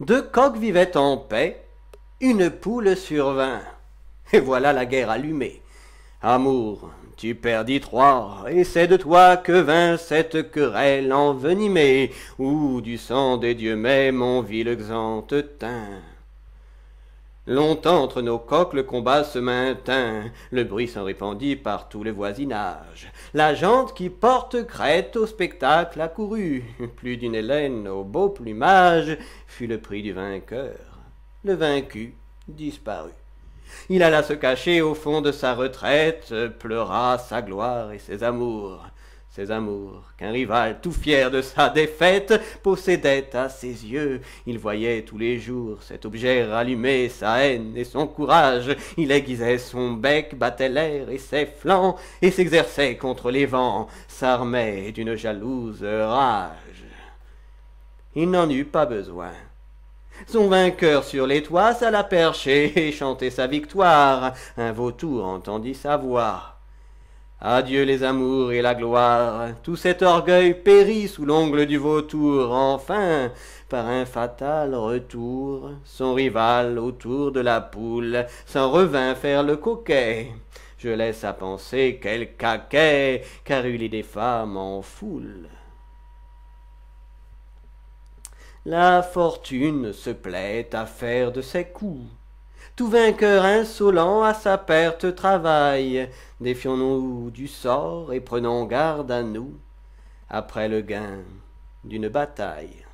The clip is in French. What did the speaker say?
Deux coqs vivaient en paix, une poule survint, et voilà la guerre allumée. Amour, tu perdis trois, et c'est de toi que vint cette querelle envenimée, où du sang des dieux mêmes on vit te teint. Longtemps entre nos coques le combat se maintint, le bruit s'en répandit par tous les voisinages. La jante qui porte crête au spectacle accourut, plus d'une hélène au beau plumage fut le prix du vainqueur. Le vaincu disparut. Il alla se cacher au fond de sa retraite, pleura sa gloire et ses amours ses amours, qu'un rival tout fier de sa défaite possédait à ses yeux. Il voyait tous les jours cet objet rallumer sa haine et son courage. Il aiguisait son bec, battait l'air et ses flancs, et s'exerçait contre les vents, s'armait d'une jalouse rage. Il n'en eut pas besoin. Son vainqueur sur les toits s'alla percher et chanter sa victoire. Un vautour entendit sa voix. Adieu les amours et la gloire, tout cet orgueil périt sous l'ongle du vautour, enfin, par un fatal retour, son rival autour de la poule s'en revint faire le coquet. Je laisse à penser quel caquet, car il est des femmes en foule. La fortune se plaît à faire de ses coups tout vainqueur insolent à sa perte travaille. Défions-nous du sort et prenons garde à nous après le gain d'une bataille.